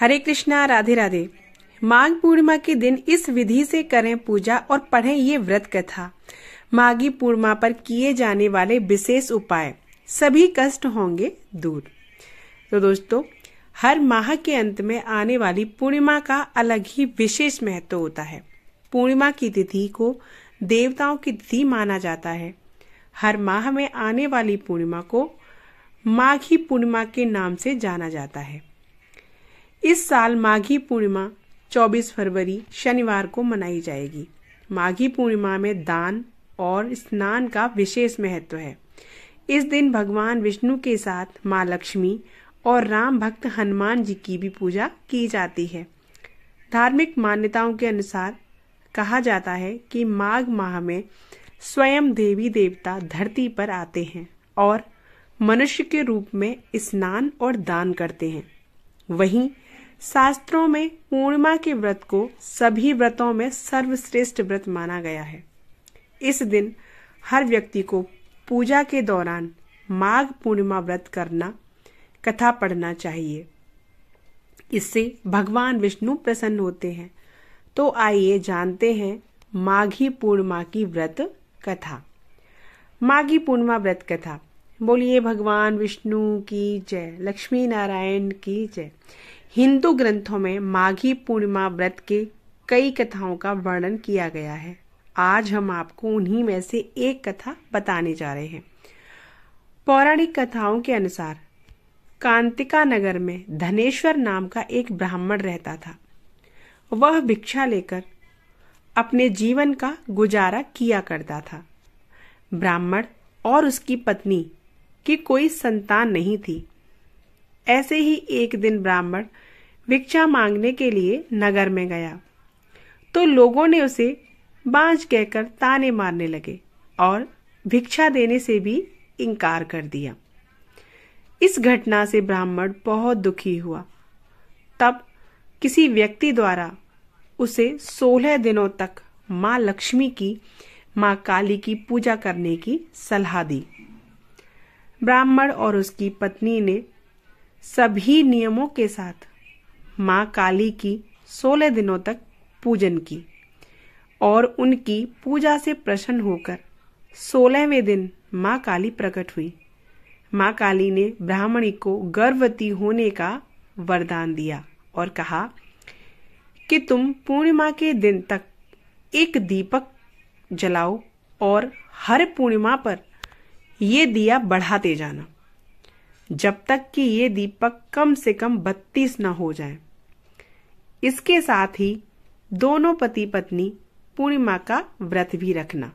हरे कृष्णा राधे राधे माघ पूर्णिमा के दिन इस विधि से करें पूजा और पढ़ें ये व्रत कथा माघी पूर्णिमा पर किए जाने वाले विशेष उपाय सभी कष्ट होंगे दूर तो दोस्तों हर माह के अंत में आने वाली पूर्णिमा का अलग ही विशेष महत्व होता है पूर्णिमा की तिथि को देवताओं की तिथि माना जाता है हर माह में आने वाली पूर्णिमा को माघी पूर्णिमा के नाम से जाना जाता है इस साल माघी पूर्णिमा 24 फरवरी शनिवार को मनाई जाएगी माघी पूर्णिमा में दान और स्नान का विशेष महत्व है इस दिन भगवान विष्णु के साथ माँ लक्ष्मी और राम भक्त हनुमान जी की भी पूजा की जाती है धार्मिक मान्यताओं के अनुसार कहा जाता है कि माघ माह में स्वयं देवी देवता धरती पर आते हैं और मनुष्य के रूप में स्नान और दान करते हैं वहीं शास्त्रों में पूर्णिमा के व्रत को सभी व्रतों में सर्वश्रेष्ठ व्रत माना गया है इस दिन हर व्यक्ति को पूजा के दौरान माघ पूर्णिमा व्रत करना कथा पढ़ना चाहिए इससे भगवान विष्णु प्रसन्न होते हैं तो आइए जानते हैं माघी पूर्णिमा की व्रत कथा माघी पूर्णिमा व्रत कथा बोलिए भगवान विष्णु की जय लक्ष्मी नारायण की जय हिंदू ग्रंथों में माघी पूर्णिमा व्रत के कई कथाओं का वर्णन किया गया है आज हम आपको उन्हीं में से एक कथा बताने जा रहे हैं पौराणिक कथाओं के अनुसार कांतिका नगर में धनेश्वर नाम का एक ब्राह्मण रहता था वह भिक्षा लेकर अपने जीवन का गुजारा किया करता था ब्राह्मण और उसकी पत्नी की कोई संतान नहीं थी ऐसे ही एक दिन ब्राह्मण भिक्षा मांगने के लिए नगर में गया तो लोगों ने उसे बांझ कहकर ताने मारने लगे और भिक्षा देने से भी इनकार कर दिया इस घटना से ब्राह्मण बहुत दुखी हुआ तब किसी व्यक्ति द्वारा उसे सोलह दिनों तक माँ लक्ष्मी की माँ काली की पूजा करने की सलाह दी ब्राह्मण और उसकी पत्नी ने सभी नियमों के साथ माँ काली की सोलह दिनों तक पूजन की और उनकी पूजा से प्रसन्न होकर सोलहवें दिन माँ काली प्रकट हुई माँ काली ने ब्राह्मणी को गर्भवती होने का वरदान दिया और कहा कि तुम पूर्णिमा के दिन तक एक दीपक जलाओ और हर पूर्णिमा पर यह दिया बढ़ाते जाना जब तक कि ये दीपक कम से कम बत्तीस न हो जाए इसके साथ ही दोनों पति पत्नी पूर्णिमा का व्रत भी रखना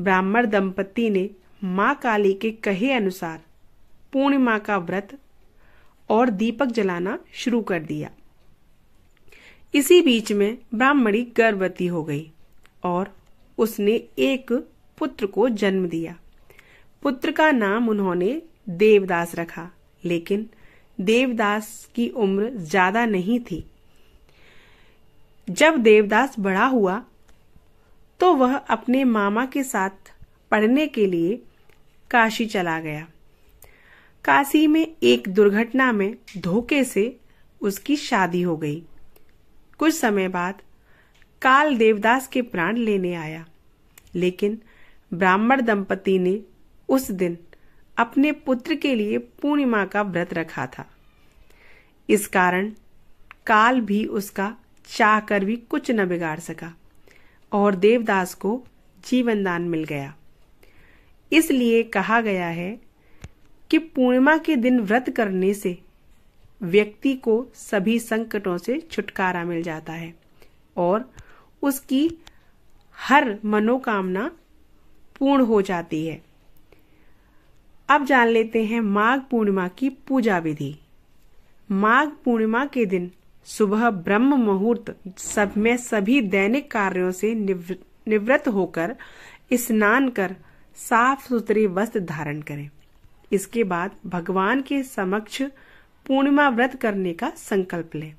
ब्राह्मण दंपति ने माँ काली के कहे अनुसार पूर्णिमा का व्रत और दीपक जलाना शुरू कर दिया इसी बीच में ब्राह्मणी गर्भवती हो गई और उसने एक पुत्र को जन्म दिया पुत्र का नाम उन्होंने देवदास रखा लेकिन देवदास की उम्र ज्यादा नहीं थी जब देवदास बड़ा हुआ तो वह अपने मामा के साथ पढ़ने के लिए काशी चला गया काशी में एक दुर्घटना में धोखे से उसकी शादी हो गई कुछ समय बाद काल देवदास के प्राण लेने आया लेकिन ब्राह्मण दंपति ने उस दिन अपने पुत्र के लिए पूर्णिमा का व्रत रखा था इस कारण काल भी उसका चाह कर भी कुछ न बिगाड़ सका और देवदास को जीवन दान मिल गया इसलिए कहा गया है कि पूर्णिमा के दिन व्रत करने से व्यक्ति को सभी संकटों से छुटकारा मिल जाता है और उसकी हर मनोकामना पूर्ण हो जाती है अब जान लेते हैं माघ पूर्णिमा की पूजा विधि माघ पूर्णिमा के दिन सुबह ब्रह्म मुहूर्त सब में सभी दैनिक कार्यों से निवृत्त होकर स्नान कर साफ सुथरे वस्त्र धारण करें इसके बाद भगवान के समक्ष पूर्णिमा व्रत करने का संकल्प लें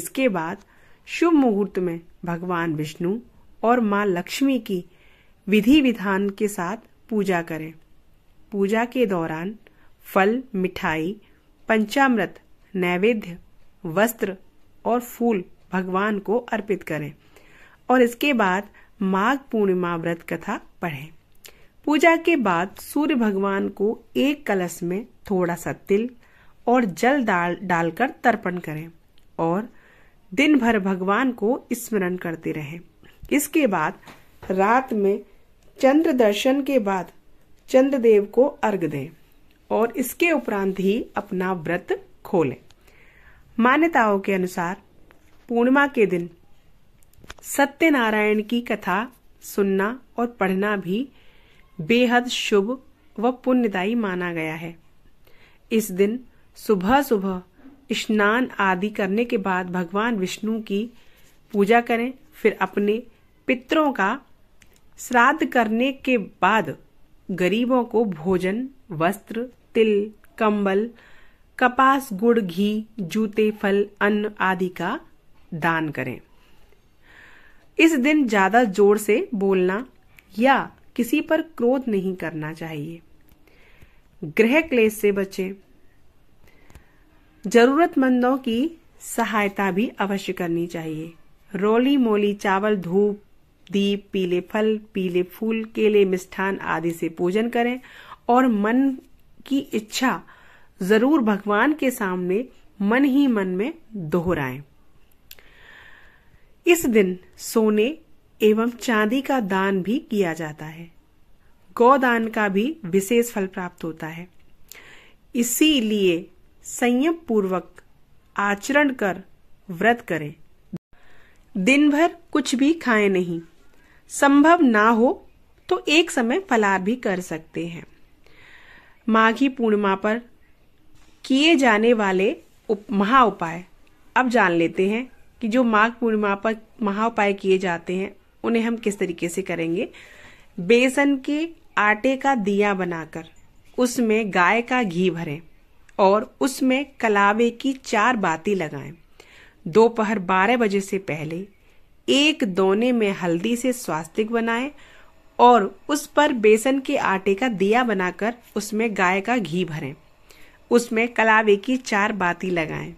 इसके बाद शुभ मुहूर्त में भगवान विष्णु और मां लक्ष्मी की विधि विधान के साथ पूजा करें पूजा के दौरान फल मिठाई पंचामृत नैवेद्य वस्त्र और फूल भगवान को अर्पित करें और इसके बाद माघ पूर्णिमा व्रत कथा पढ़ें पूजा के बाद सूर्य भगवान को एक कलश में थोड़ा सा तिल और जल डाल डालकर तर्पण करें और दिन भर भगवान को स्मरण करते रहें इसके बाद रात में चंद्र दर्शन के बाद चंद्रदेव को अर्घ दें और इसके उपरांत ही अपना व्रत खोलें मान्यताओं के अनुसार पूर्णिमा के दिन सत्यनारायण की कथा सुनना और पढ़ना भी बेहद शुभ व पुण्यदायी माना गया है इस दिन सुबह सुबह स्नान आदि करने के बाद भगवान विष्णु की पूजा करें फिर अपने पितरों का श्राद्ध करने के बाद गरीबों को भोजन वस्त्र तिल कंबल कपास गुड़ घी जूते फल अन्न आदि का दान करें इस दिन ज्यादा जोर से बोलना या किसी पर क्रोध नहीं करना चाहिए ग्रह क्लेश से बचें जरूरतमंदों की सहायता भी अवश्य करनी चाहिए रोली मोली चावल धूप दीप पीले फल पीले फूल केले मिष्ठान आदि से पूजन करें और मन की इच्छा जरूर भगवान के सामने मन ही मन में दोहराएं। इस दिन सोने एवं चांदी का दान भी किया जाता है गौदान का भी विशेष फल प्राप्त होता है इसीलिए संयम पूर्वक आचरण कर व्रत करें दिन भर कुछ भी खाएं नहीं संभव ना हो तो एक समय फलाहार भी कर सकते हैं माघी पूर्णिमा पर किए जाने वाले उप महा उपाय अब जान लेते हैं कि जो माघ पूर्णिमा पर महा उपाय किए जाते हैं उन्हें हम किस तरीके से करेंगे बेसन के आटे का दिया बनाकर उसमें गाय का घी भरें और उसमें कलावे की चार बाती लगाएं दोपहर 12 बजे से पहले एक दोने में हल्दी से स्वास्तिक बनाएं और उस पर बेसन के आटे का दिया बनाकर उसमें गाय का घी भरें उसमें कलावे की चार बाती लगाएं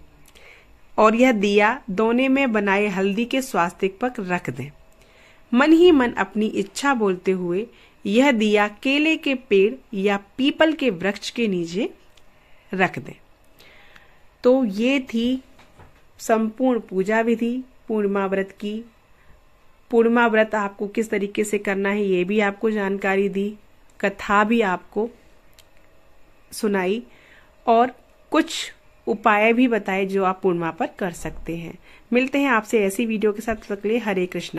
और यह दिया दोने में बनाए हल्दी के स्वास्तिक पर रख दें मन ही मन अपनी इच्छा बोलते हुए यह दिया केले के पेड़ या पीपल के वृक्ष के नीचे रख दें तो ये थी संपूर्ण पूजा विधि पूर्णिमा व्रत की पूर्णिमा व्रत आपको किस तरीके से करना है ये भी आपको जानकारी दी कथा भी आपको सुनाई और कुछ उपाय भी बताए जो आप पूर्णिमा पर कर सकते हैं मिलते हैं आपसे ऐसी वीडियो के साथ तक लिए हरे कृष्णा